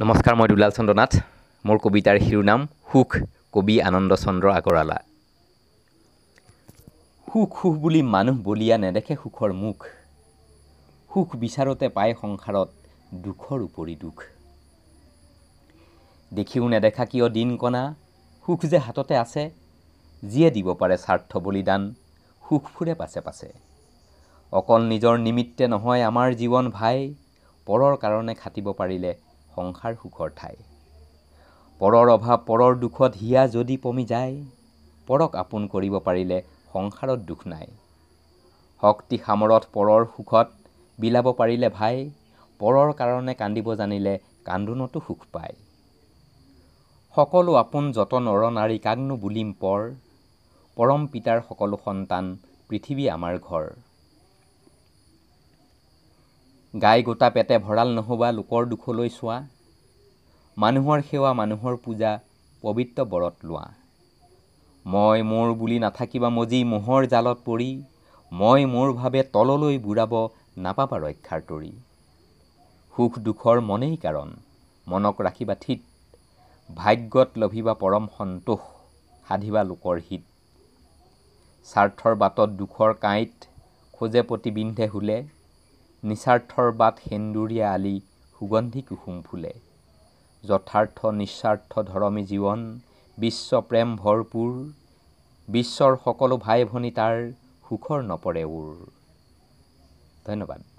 নমস্কাৰ মই দুলাল চন্দ্ৰ নাথ মোৰ কবিতাৰ শিৰোনাম সুখ কবি আনন্দ চন্দ্ৰ আগৰৱালা সুখ সুখ বুলি মানুহ বলিয়া নেদেখে সুখৰ মুখ সুখ বিচাৰোঁতে পায় সংসাৰত দুখৰ উপৰি দুখ দেখিও নেদেখা কিয় দিন কণা সুখ যে হাততে আছে যিয়ে দিব পাৰে স্বাৰ্থ বলিদান সুখ ফুৰে পাছে পাছে অকল নিজৰ নিমিত্তে নহয় আমাৰ জীৱন ভাই পৰৰ কাৰণে খাটিব পাৰিলে সংসাৰ সুখৰ ঠাই পৰৰ অভাৱ পৰৰ দুখত হিয়া যদি পমি যায় পৰক আপোন কৰিব পাৰিলে সংসাৰত দুখ নাই শক্তি সামৰত পৰৰ সুখত বিলাব পাৰিলে ভাই পৰৰ কাৰণে কান্দিব জানিলে কান্দোনতো সুখ পায় সকলো আপোন যতন অৰণাৰী কাকনো বুলিম পৰ পৰম পিতাৰ সকলো সন্তান পৃথিৱী আমাৰ ঘৰ গাই গোটা পেটে ভঁৰাল নহ'বা লোকৰ দুখলৈ চোৱা মানুহৰ সেৱা মানুহৰ পূজা পবিত্ৰ বৰত লোৱা মই মোৰ বুলি নাথাকিবা মজি মোহৰ জালত পৰি মই মোৰ ভাৱে তললৈ বুঢ়াব নাপাবা ৰক্ষাৰ তৰি সুখ দুখৰ মনেই কাৰণ মনক ৰাখিবা থিত ভাগ্যত লভিবা পৰম সন্তোষ সাধিবা লোকৰ হিত স্বাৰ্থৰ বাটত দুখৰ কাঁইত খোজে প্ৰতিবিন্ধে হ'লে নিস্বাৰ্থৰ বাট সেন্দুৰীয়া আলি সুগন্ধি কুসুম ফুলে যথাৰ্থ নিস্বাৰ্থ ধৰ্মী জীৱন বিশ্ব প্ৰেম ভৰপূৰ বিশ্বৰ সকলো ভাই ভনী তাৰ সুখৰ নপৰে ওৰ ধন্যবাদ